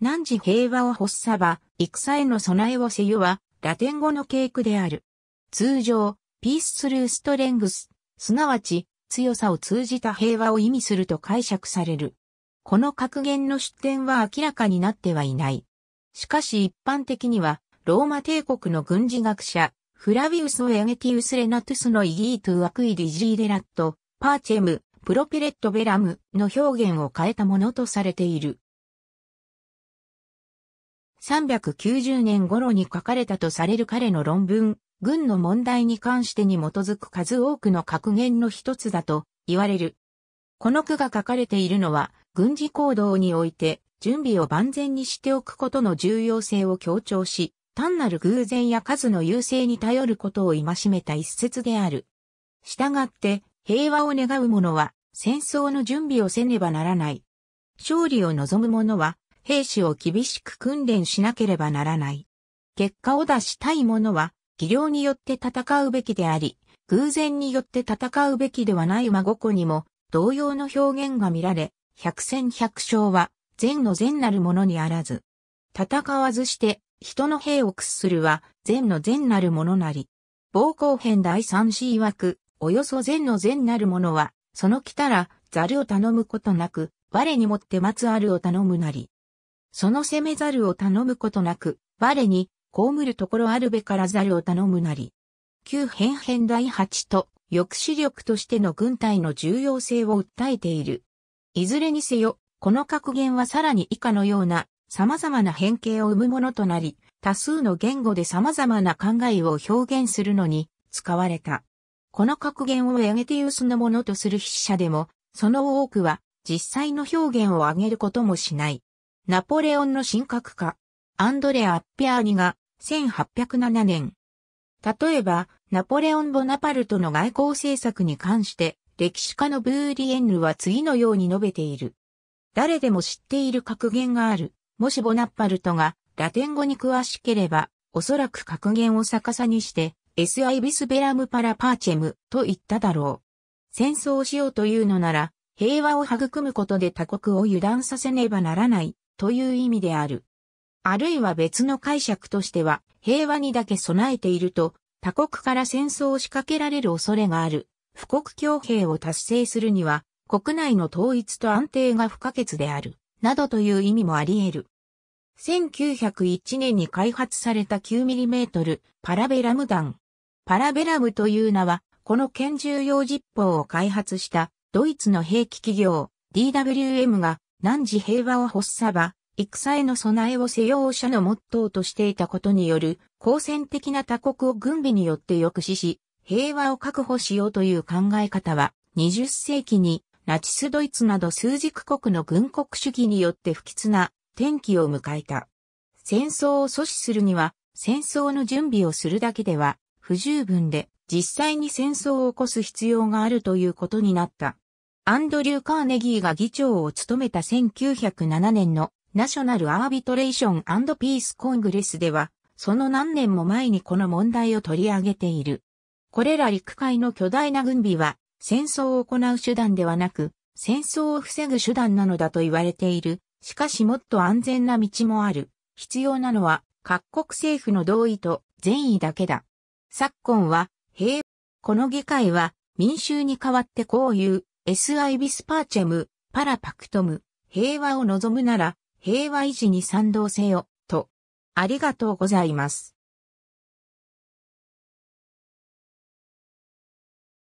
汝平和を発さば、戦への備えをせゆは、ラテン語の稽古である。通常、ピーススルーストレングス、すなわち、強さを通じた平和を意味すると解釈される。この格言の出典は明らかになってはいない。しかし一般的には、ローマ帝国の軍事学者、フラビウス・オエゲティウス・レナトゥスのイギートゥ・アクイ・ディジー・デラット、パーチェム、プロペレット・ベラムの表現を変えたものとされている。390年頃に書かれたとされる彼の論文、軍の問題に関してに基づく数多くの格言の一つだと言われる。この句が書かれているのは、軍事行動において準備を万全にしておくことの重要性を強調し、単なる偶然や数の優勢に頼ることを戒めた一節である。従って、平和を願う者は、戦争の準備をせねばならない。勝利を望む者は、兵士を厳しく訓練しなければならない。結果を出したい者は、技量によって戦うべきであり、偶然によって戦うべきではない真子にも、同様の表現が見られ、百戦百勝は、善の善なるものにあらず。戦わずして、人の兵を屈するは、善の善なるものなり。暴行編第三子曰く、およそ善の善なるものは、その来たら、ざるを頼むことなく、我にもって待つあるを頼むなり。その責めざるを頼むことなく、我に、被るところあるべからざるを頼むなり。旧変変第八と、抑止力としての軍隊の重要性を訴えている。いずれにせよ、この格言はさらに以下のような様々な変形を生むものとなり、多数の言語で様々な考えを表現するのに使われた。この格言を上げてィスのものとする筆者でも、その多くは実際の表現を上げることもしない。ナポレオンの神格化、アンドレア・アッピアーニが、1807年。例えば、ナポレオン・ボナパルトの外交政策に関して、歴史家のブーリエンヌは次のように述べている。誰でも知っている格言がある。もしボナパルトがラテン語に詳しければ、おそらく格言を逆さにして、s i ビスベラムパラパーチェムと言っただろう。戦争をしようというのなら、平和を育むことで他国を油断させねばならないという意味である。あるいは別の解釈としては、平和にだけ備えていると、他国から戦争を仕掛けられる恐れがある。不国強兵を達成するには、国内の統一と安定が不可欠である、などという意味もあり得る。1901年に開発された 9mm パラベラム弾。パラベラムという名は、この拳銃用実砲を開発したドイツの兵器企業 DWM が汝平和を発さば、戦への備えを西洋者のモットーとしていたことによる、好戦的な他国を軍備によって抑止し、平和を確保しようという考え方は、20世紀にナチスドイツなど数軸国の軍国主義によって不吉な転機を迎えた。戦争を阻止するには、戦争の準備をするだけでは不十分で、実際に戦争を起こす必要があるということになった。アンドリュー・カーネギーが議長を務めた1907年のナショナル・アービトレーションピース・コングレスでは、その何年も前にこの問題を取り上げている。これら陸海の巨大な軍備は、戦争を行う手段ではなく、戦争を防ぐ手段なのだと言われている。しかしもっと安全な道もある。必要なのは、各国政府の同意と善意だけだ。昨今は、平、この議会は民衆に代わってこういう SI ビスパーチェム、パラパクトム、平和を望むなら、平和維持に賛同せよ、と。ありがとうございます。